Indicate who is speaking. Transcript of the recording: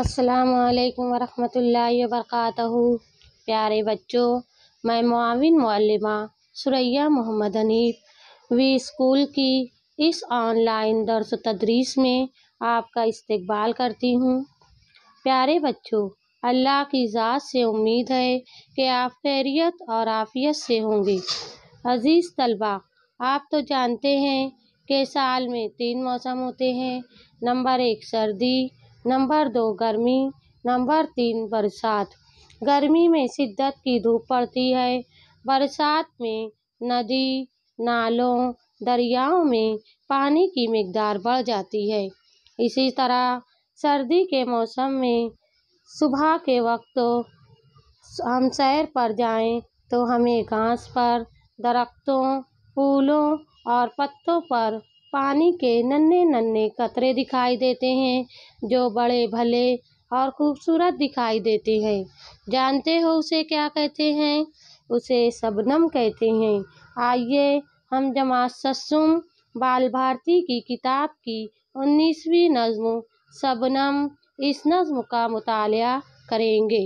Speaker 1: अस्सलाम वरहमतुल्लाहि वरक़ प्यारे बच्चों मैं मुआविन मौलमा सुरैया मोहम्मद हनीफ वी स्कूल की इस ऑनलाइन दरस तदरीस में आपका इस्तकबाल करती हूँ प्यारे बच्चों अल्लाह की ज़ात से उम्मीद है कि आप खैरियत और आफियत से होंगे अज़ीज़ तलबा आप तो जानते हैं कि साल में तीन मौसम होते हैं नंबर एक सर्दी नंबर दो गर्मी नंबर तीन बरसात गर्मी में शिद्दत की धूप पड़ती है बरसात में नदी नालों दरियाओं में पानी की मकदार बढ़ जाती है इसी तरह सर्दी के मौसम में सुबह के वक्त हम सैर पर जाएं तो हमें घास पर दरख्तों फूलों और पत्तों पर पानी के नन्हे नन्हे कतरे दिखाई देते हैं जो बड़े भले और खूबसूरत दिखाई देते हैं जानते हो उसे क्या कहते हैं उसे शबनम कहते हैं आइए हम जमा ससुम बाल भारती की किताब की उन्नीसवीं नज्म शबनम इस नज्म का मुताल करेंगे